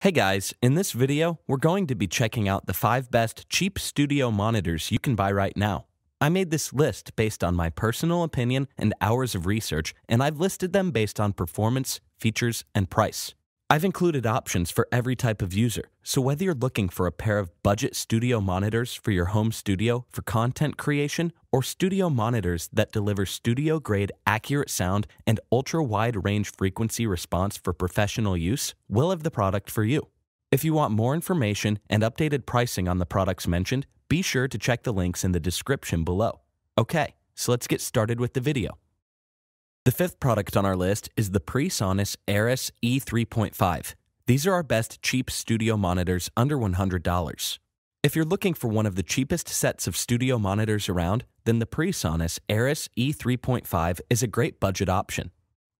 Hey guys, in this video, we're going to be checking out the 5 best cheap studio monitors you can buy right now. I made this list based on my personal opinion and hours of research, and I've listed them based on performance, features, and price. I've included options for every type of user, so whether you're looking for a pair of budget studio monitors for your home studio for content creation or studio monitors that deliver studio grade accurate sound and ultra wide range frequency response for professional use, we'll have the product for you. If you want more information and updated pricing on the products mentioned, be sure to check the links in the description below. Okay, so let's get started with the video. The fifth product on our list is the PreSonus Aris E3.5. These are our best cheap studio monitors under $100. If you're looking for one of the cheapest sets of studio monitors around, then the PreSonus Aris E3.5 is a great budget option.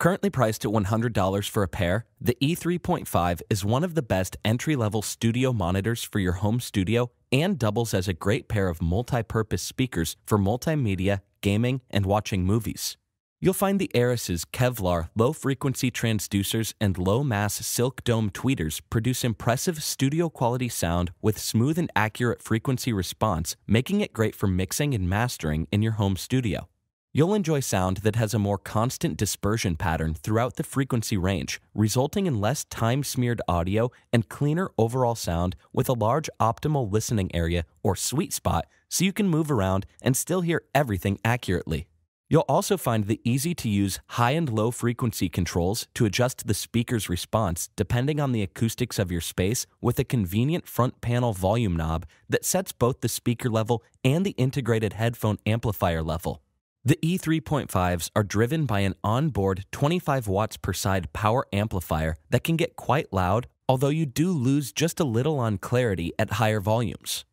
Currently priced at $100 for a pair, the E3.5 is one of the best entry level studio monitors for your home studio and doubles as a great pair of multi purpose speakers for multimedia, gaming, and watching movies. You'll find the Eris's Kevlar low frequency transducers and low mass silk dome tweeters produce impressive studio quality sound with smooth and accurate frequency response, making it great for mixing and mastering in your home studio. You'll enjoy sound that has a more constant dispersion pattern throughout the frequency range, resulting in less time smeared audio and cleaner overall sound with a large optimal listening area or sweet spot so you can move around and still hear everything accurately. You'll also find the easy-to-use high and low frequency controls to adjust the speaker's response depending on the acoustics of your space with a convenient front panel volume knob that sets both the speaker level and the integrated headphone amplifier level. The E3.5s are driven by an onboard 25 watts per side power amplifier that can get quite loud, although you do lose just a little on clarity at higher volumes.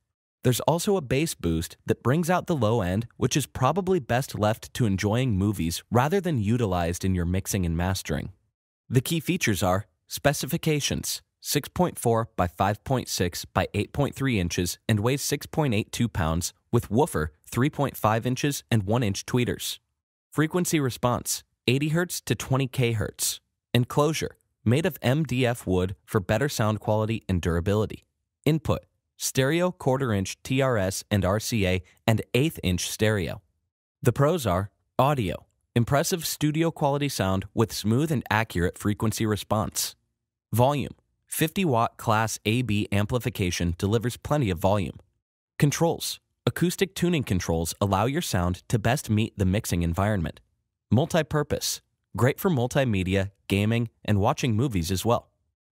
There's also a bass boost that brings out the low end, which is probably best left to enjoying movies rather than utilized in your mixing and mastering. The key features are specifications 6.4 by 5.6 by 8.3 inches and weighs 6.82 pounds, with woofer 3.5 inches and 1 inch tweeters. Frequency response 80 Hz to 20 kHz. Enclosure made of MDF wood for better sound quality and durability. Input stereo quarter inch TRS and RCA, and eighth inch stereo. The pros are audio, impressive studio quality sound with smooth and accurate frequency response, volume, 50 watt class AB amplification delivers plenty of volume, controls, Acoustic tuning controls allow your sound to best meet the mixing environment. Multi-purpose, great for multimedia, gaming, and watching movies as well.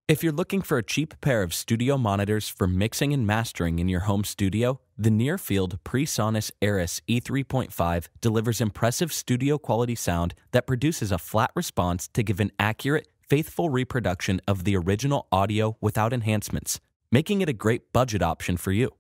If you're looking for a cheap pair of studio monitors for mixing and mastering in your home studio, the Nearfield PreSonus Aris E3.5 delivers impressive studio quality sound that produces a flat response to give an accurate, faithful reproduction of the original audio without enhancements, making it a great budget option for you.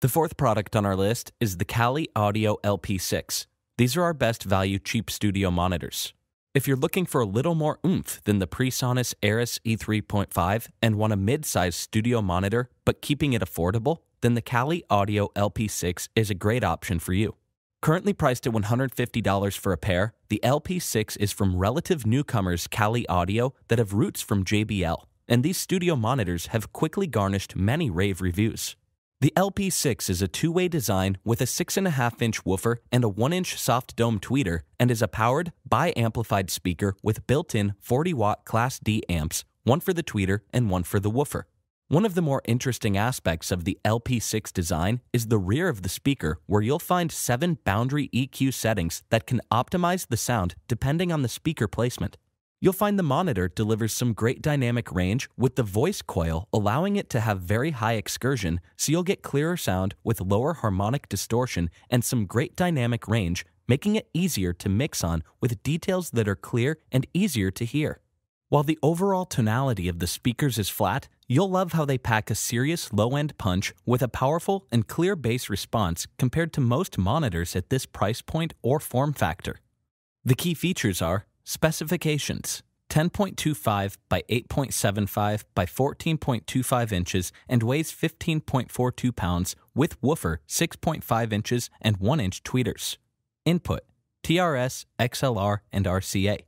The fourth product on our list is the Cali Audio LP6. These are our best value cheap studio monitors. If you're looking for a little more oomph than the PreSonus Aris E3.5 and want a mid sized studio monitor but keeping it affordable, then the Cali Audio LP6 is a great option for you. Currently priced at $150 for a pair, the LP6 is from relative newcomers Cali Audio that have roots from JBL, and these studio monitors have quickly garnished many rave reviews. The LP6 is a two-way design with a 6.5-inch woofer and a 1-inch soft dome tweeter and is a powered, bi-amplified speaker with built-in 40-watt Class D amps, one for the tweeter and one for the woofer. One of the more interesting aspects of the LP6 design is the rear of the speaker, where you'll find seven boundary EQ settings that can optimize the sound depending on the speaker placement. You'll find the monitor delivers some great dynamic range with the voice coil allowing it to have very high excursion so you'll get clearer sound with lower harmonic distortion and some great dynamic range, making it easier to mix on with details that are clear and easier to hear. While the overall tonality of the speakers is flat, you'll love how they pack a serious low-end punch with a powerful and clear bass response compared to most monitors at this price point or form factor. The key features are Specifications 10.25 by 8.75 by 14.25 inches and weighs 15.42 pounds with woofer 6.5 inches and 1 inch tweeters. Input TRS, XLR, and RCA.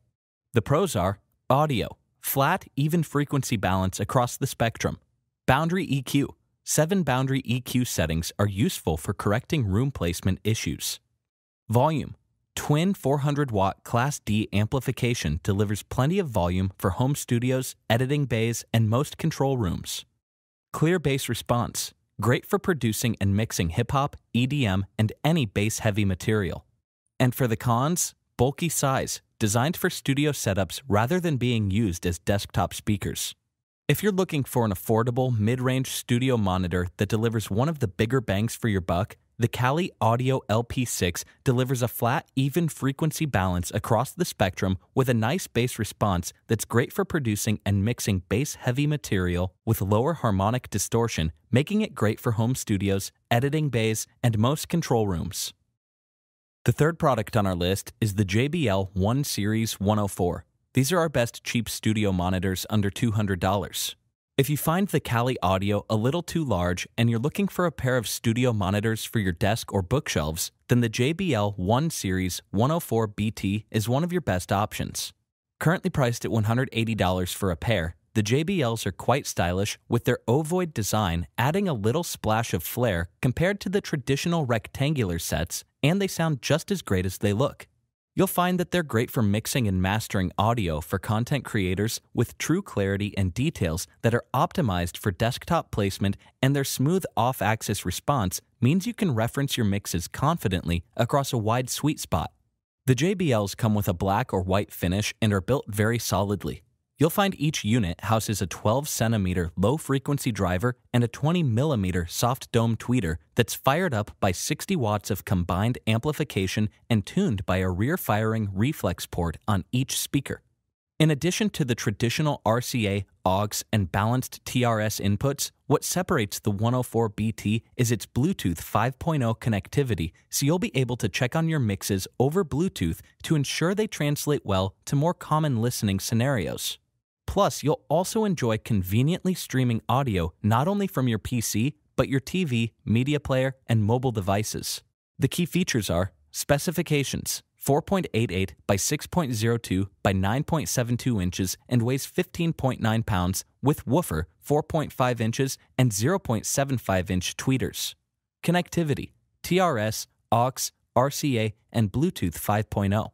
The pros are audio, flat, even frequency balance across the spectrum, boundary EQ. Seven boundary EQ settings are useful for correcting room placement issues. Volume twin 400 watt Class D amplification delivers plenty of volume for home studios, editing bays, and most control rooms. Clear bass response, great for producing and mixing hip hop, EDM, and any bass heavy material. And for the cons, bulky size, designed for studio setups rather than being used as desktop speakers. If you're looking for an affordable mid range studio monitor that delivers one of the bigger bangs for your buck, the Cali Audio LP6 delivers a flat, even frequency balance across the spectrum with a nice bass response that's great for producing and mixing bass heavy material with lower harmonic distortion, making it great for home studios, editing bays, and most control rooms. The third product on our list is the JBL One Series 104. These are our best cheap studio monitors under $200. If you find the Kali Audio a little too large and you're looking for a pair of studio monitors for your desk or bookshelves, then the JBL One Series 104BT is one of your best options. Currently priced at $180 for a pair, the JBLs are quite stylish with their ovoid design adding a little splash of flair compared to the traditional rectangular sets, and they sound just as great as they look. You'll find that they're great for mixing and mastering audio for content creators with true clarity and details that are optimized for desktop placement, and their smooth off axis response means you can reference your mixes confidently across a wide sweet spot. The JBLs come with a black or white finish and are built very solidly. You'll find each unit houses a 12 centimeter low frequency driver and a 20 millimeter soft dome tweeter that's fired up by 60 watts of combined amplification and tuned by a rear firing reflex port on each speaker. In addition to the traditional RCA, AUX, and balanced TRS inputs, what separates the 104BT is its Bluetooth 5.0 connectivity, so you'll be able to check on your mixes over Bluetooth to ensure they translate well to more common listening scenarios. Plus, you'll also enjoy conveniently streaming audio not only from your PC, but your TV, media player, and mobile devices. The key features are specifications 4.88 by 6.02 by 9.72 inches and weighs 15.9 pounds with woofer 4.5 inches and 0.75 inch tweeters. Connectivity TRS, AUX, RCA, and Bluetooth 5.0.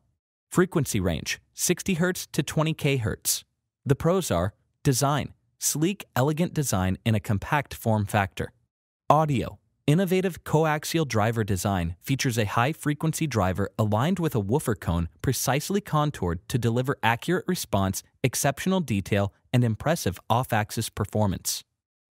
Frequency range 60 Hz to 20 kHz. The pros are design, sleek, elegant design in a compact form factor. Audio, innovative coaxial driver design features a high frequency driver aligned with a woofer cone precisely contoured to deliver accurate response, exceptional detail, and impressive off axis performance.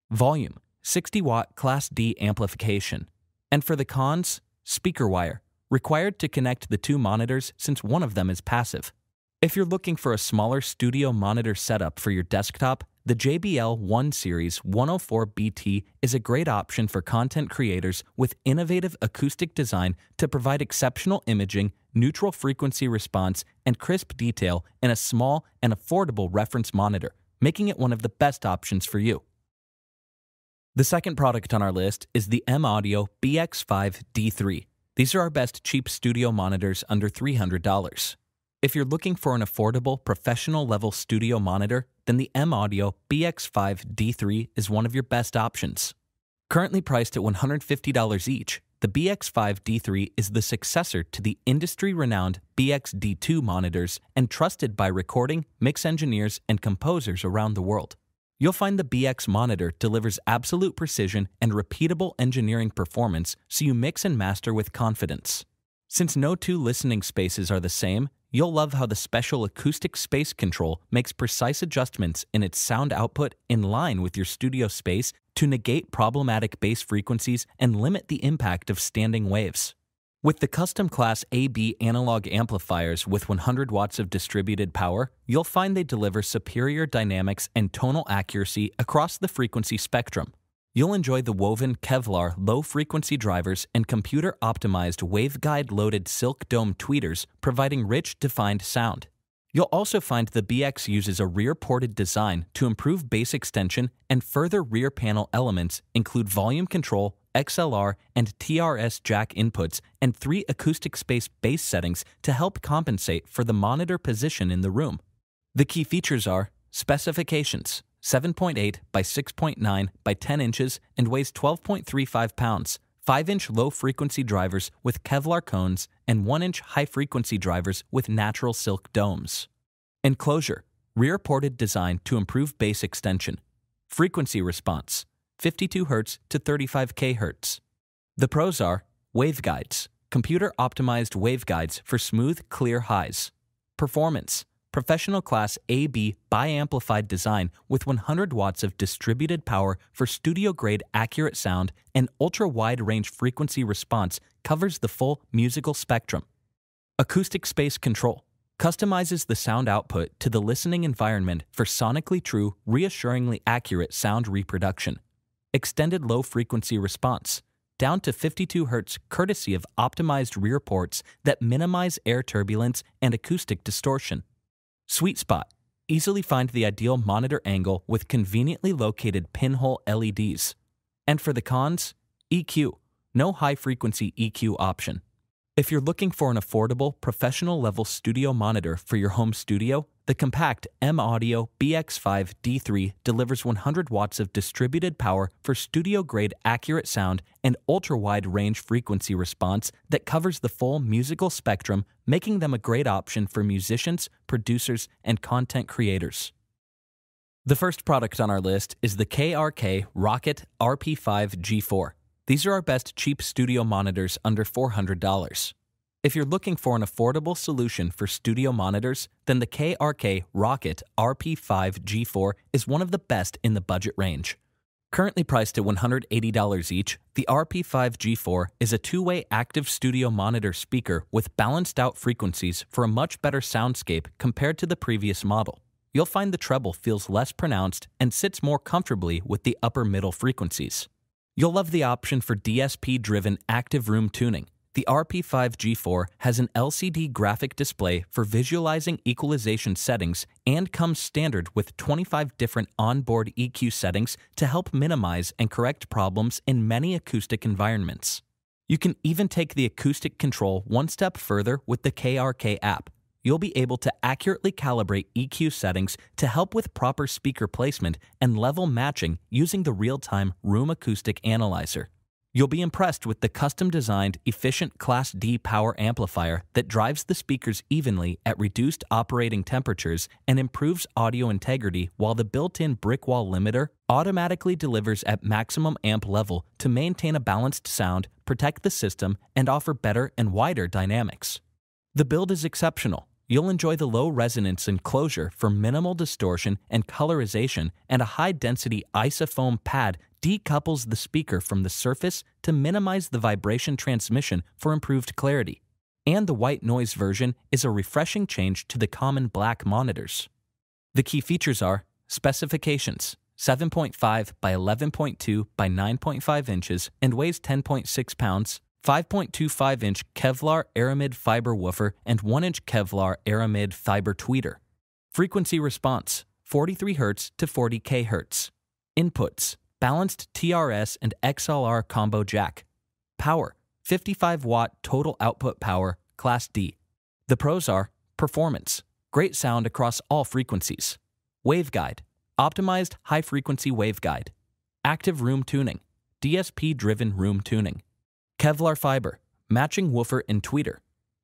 Volume, 60 watt Class D amplification. And for the cons, speaker wire, required to connect the two monitors since one of them is passive. If you're looking for a smaller studio monitor setup for your desktop, the JBL One Series 104BT is a great option for content creators with innovative acoustic design to provide exceptional imaging, neutral frequency response, and crisp detail in a small and affordable reference monitor, making it one of the best options for you. The second product on our list is the M Audio BX5 D3. These are our best cheap studio monitors under $300. If you're looking for an affordable, professional level studio monitor, then the M Audio BX5 D3 is one of your best options. Currently priced at $150 each, the BX5 D3 is the successor to the industry renowned BX D2 monitors and trusted by recording, mix engineers, and composers around the world. You'll find the BX monitor delivers absolute precision and repeatable engineering performance so you mix and master with confidence. Since no two listening spaces are the same, You'll love how the special acoustic space control makes precise adjustments in its sound output in line with your studio space to negate problematic bass frequencies and limit the impact of standing waves. With the custom class AB analog amplifiers with 100 watts of distributed power, you'll find they deliver superior dynamics and tonal accuracy across the frequency spectrum you'll enjoy the woven Kevlar low frequency drivers and computer optimized waveguide loaded silk dome tweeters, providing rich, defined sound. You'll also find the BX uses a rear ported design to improve bass extension and further rear panel elements include volume control, XLR, and TRS jack inputs, and three acoustic space bass settings to help compensate for the monitor position in the room. The key features are specifications. 7.8 by 6.9 by 10 inches and weighs 12.35 pounds. 5 inch low frequency drivers with Kevlar cones and 1 inch high frequency drivers with natural silk domes. Enclosure rear ported design to improve bass extension. Frequency response 52 Hz to 35 kHz. The pros are waveguides, computer optimized waveguides for smooth, clear highs. Performance Professional Class AB bi-amplified design with 100 watts of distributed power for studio-grade accurate sound and ultra-wide range frequency response covers the full musical spectrum. Acoustic Space Control customizes the sound output to the listening environment for sonically true, reassuringly accurate sound reproduction. Extended low frequency response down to 52 Hz courtesy of optimized rear ports that minimize air turbulence and acoustic distortion. Sweet Spot. Easily find the ideal monitor angle with conveniently located pinhole LEDs. And for the cons, EQ. No high frequency EQ option. If you're looking for an affordable, professional level studio monitor for your home studio, the compact M Audio BX5 D3 delivers 100 watts of distributed power for studio grade accurate sound and ultra wide range frequency response that covers the full musical spectrum, making them a great option for musicians, producers, and content creators. The first product on our list is the KRK Rocket RP5 G4. These are our best cheap studio monitors under $400. If you're looking for an affordable solution for studio monitors, then the KRK Rocket RP5 G4 is one of the best in the budget range. Currently priced at $180 each, the RP5 G4 is a two way active studio monitor speaker with balanced out frequencies for a much better soundscape compared to the previous model. You'll find the treble feels less pronounced and sits more comfortably with the upper middle frequencies. You'll love the option for DSP driven active room tuning. The RP5 G4 has an LCD graphic display for visualizing equalization settings and comes standard with 25 different onboard EQ settings to help minimize and correct problems in many acoustic environments. You can even take the acoustic control one step further with the KRK app, you'll be able to accurately calibrate EQ settings to help with proper speaker placement and level matching using the real time room acoustic analyzer. You'll be impressed with the custom designed, efficient Class D power amplifier that drives the speakers evenly at reduced operating temperatures and improves audio integrity while the built in brick wall limiter automatically delivers at maximum amp level to maintain a balanced sound, protect the system, and offer better and wider dynamics. The build is exceptional. You'll enjoy the low resonance enclosure for minimal distortion and colorization, and a high density isofoam pad decouples the speaker from the surface to minimize the vibration transmission for improved clarity. And the white noise version is a refreshing change to the common black monitors. The key features are specifications 7.5 by 11.2 by 9.5 inches and weighs 10.6 pounds, 5.25 inch Kevlar Aramid fiber woofer, and 1 inch Kevlar Aramid fiber tweeter. Frequency response 43 Hz to 40 kHz. Inputs balanced TRS and XLR combo jack. Power 55 watt total output power, Class D. The pros are performance, great sound across all frequencies, waveguide, optimized high frequency waveguide, active room tuning, DSP driven room tuning. Kevlar fiber, matching woofer and tweeter,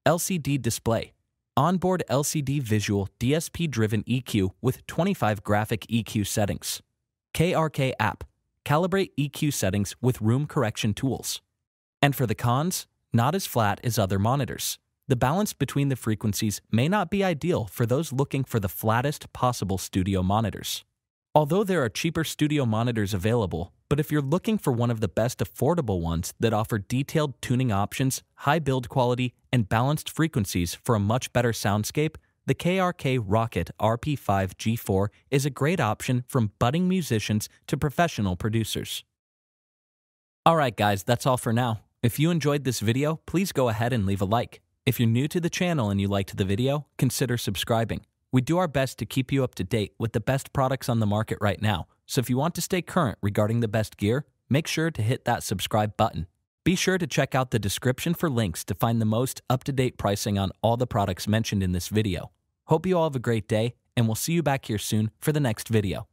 LCD display, onboard LCD visual DSP-driven EQ with 25 graphic EQ settings, KRK app, calibrate EQ settings with room correction tools. And for the cons, not as flat as other monitors. The balance between the frequencies may not be ideal for those looking for the flattest possible studio monitors. Although there are cheaper studio monitors available, but if you're looking for one of the best affordable ones that offer detailed tuning options, high build quality, and balanced frequencies for a much better soundscape, the KRK Rocket RP5 G4 is a great option from budding musicians to professional producers. Alright guys, that's all for now. If you enjoyed this video, please go ahead and leave a like. If you're new to the channel and you liked the video, consider subscribing. We do our best to keep you up to date with the best products on the market right now, so if you want to stay current regarding the best gear, make sure to hit that subscribe button. Be sure to check out the description for links to find the most up-to-date pricing on all the products mentioned in this video. Hope you all have a great day, and we'll see you back here soon for the next video.